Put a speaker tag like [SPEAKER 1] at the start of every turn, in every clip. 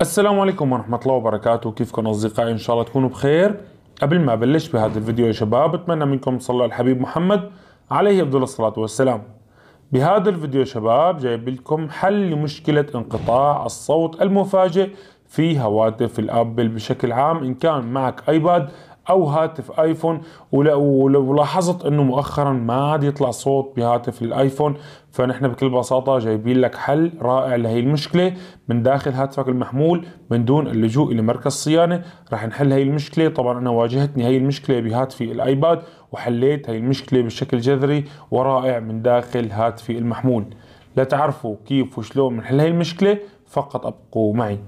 [SPEAKER 1] السلام عليكم ورحمة الله وبركاته كيفكم أصدقائي إن شاء الله تكونوا بخير قبل ما أبلش بهذا الفيديو يا شباب بتمنى منكم صلى على الحبيب محمد عليه أفضل الصلاة والسلام بهذا الفيديو يا شباب جايب لكم حل لمشكلة انقطاع الصوت المفاجئ في هواتف الأبل بشكل عام إن كان معك أيباد او هاتف ايفون ولاحظت انه مؤخرا ما عاد يطلع صوت بهاتف الايفون فنحن بكل بساطه جايبين لك حل رائع لهي المشكله من داخل هاتفك المحمول من دون اللجوء الى مركز صيانه رح نحل هي المشكله طبعا انا واجهتني هي المشكله بهاتفي الايباد وحليت هي المشكله بشكل جذري ورائع من داخل هاتفي المحمول لتعرفوا كيف وشلون بنحل هي المشكله فقط ابقوا معي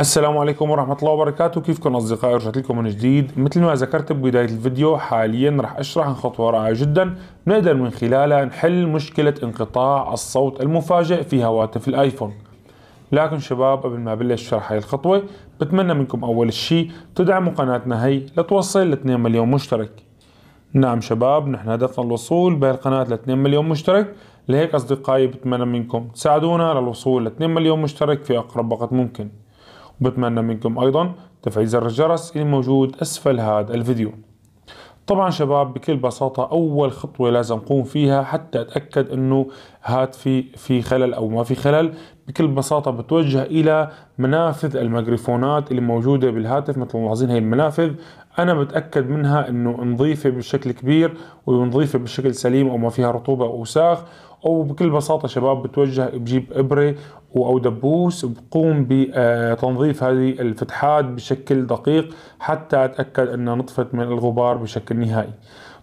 [SPEAKER 1] السلام عليكم ورحمة الله وبركاته كيفكم أصدقائي رجعت لكم من جديد مثل ما ذكرت ببداية الفيديو حاليا رح أشرح عن خطوة رائعة جدا نقدر من خلالها نحل مشكلة انقطاع الصوت المفاجئ في هواتف الآيفون لكن شباب قبل ما بلش شرح هاي الخطوة بتمنى منكم أول شيء تدعموا قناتنا هي لتوصل ل 2 مليون مشترك نعم شباب نحن هدفنا الوصول بهالقناة ل 2 مليون مشترك لهيك أصدقائي بتمنى منكم تساعدونا للوصول ل 2 مليون مشترك في أقرب وقت ممكن وبتمنى منكم أيضا تفعيل زر الجرس اللي موجود أسفل هذا الفيديو طبعا شباب بكل بساطة أول خطوة لازم قوم فيها حتى أتأكد أنه هاتفي في خلل أو ما في خلل بكل بساطة بتوجه إلى منافذ الميكروفونات اللي موجودة بالهاتف مثل ما ملاحظين هي المنافذ أنا بتأكد منها أنه نظيفة بشكل كبير ونظيفة بشكل سليم أو ما فيها رطوبة أو اوساخ او بكل بساطه شباب بتوجه بجيب ابره او دبوس بقوم بتنظيف هذه الفتحات بشكل دقيق حتى اتاكد انها نطفت من الغبار بشكل نهائي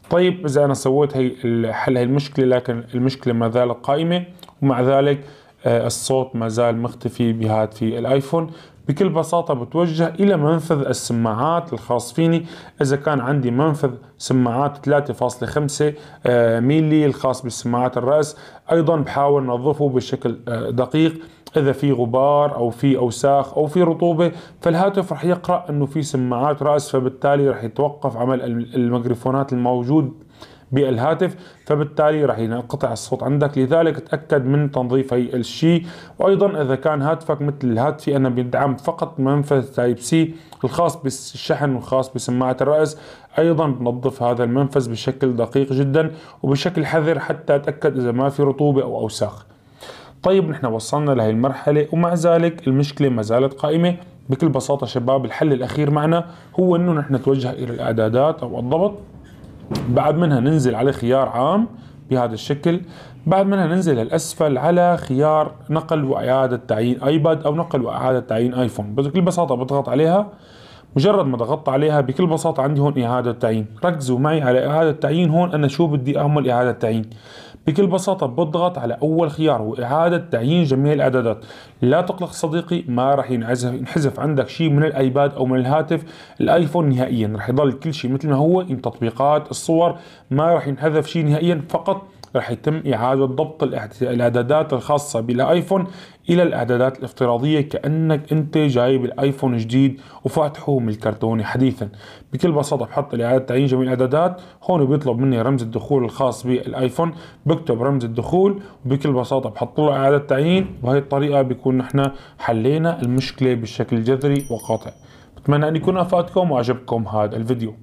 [SPEAKER 1] طيب اذا انا سويت هي حل هي المشكله لكن المشكله ما زالت قائمه ومع ذلك آه، الصوت ما زال مختفي بهاتفي الايفون بكل بساطة بتوجه إلى منفذ السماعات الخاص فيني إذا كان عندي منفذ سماعات 3.5 آه، ميلي الخاص بسماعات الرأس أيضا بحاول نظفه بشكل آه، دقيق إذا في غبار أو في أوساخ أو في رطوبة فالهاتف رح يقرأ أنه في سماعات رأس فبالتالي رح يتوقف عمل الميكروفونات الموجود بالهاتف فبالتالي راح ينقطع الصوت عندك لذلك تأكد من تنظيف هي الشيء وأيضا إذا كان هاتفك مثل الهاتفي أنا بيدعم فقط منفذ تايب سي الخاص بالشحن والخاص بسماعة الرأس ايضا بنظف هذا المنفذ بشكل دقيق جدا وبشكل حذر حتى اتاكد اذا ما في رطوبه او اوساخ طيب نحن وصلنا لهي المرحله ومع ذلك المشكله ما زالت قائمه بكل بساطه شباب الحل الاخير معنا هو انه نحن نتوجه الى الاعدادات او الضبط بعد منها ننزل على خيار عام بهذا الشكل بعد منها ننزل للأسفل على خيار نقل وإعادة تعيين ايباد أو نقل وإعادة تعيين ايفون بكل بساطة بضغط عليها مجرد ما ضغطت عليها بكل بساطة عندي هون إعادة تعيين ركزوا معي على إعادة تعيين هون أنا شو بدي أعمل إعادة تعيين بكل بساطة بضغط على أول خيار وإعادة تعيين جميع الإعدادات لا تقلق صديقي ما راح ينحذف عندك شيء من الآيباد أو من الهاتف الآيفون نهائيا راح يضل كل شيء مثل ما هو التطبيقات تطبيقات الصور ما راح ينحذف شيء نهائيا فقط راح يتم إعادة ضبط الإعدادات الخاصة بالآيفون إلى الإعدادات الافتراضية كأنك أنت جايب الآيفون جديد وفاتحه من الكرتون حديثا بكل بساطة بحط الإعادة تعيين جميع الإعدادات هون بيطلب مني رمز الدخول الخاص بالآيفون بكتب رمز الدخول وبكل بساطة بحط له إعادة تعيين وبهي الطريقة بيكون نحن حلينا المشكلة بشكل جذري وقاطع بتمنى أن يكون أفادكم وأعجبكم هذا الفيديو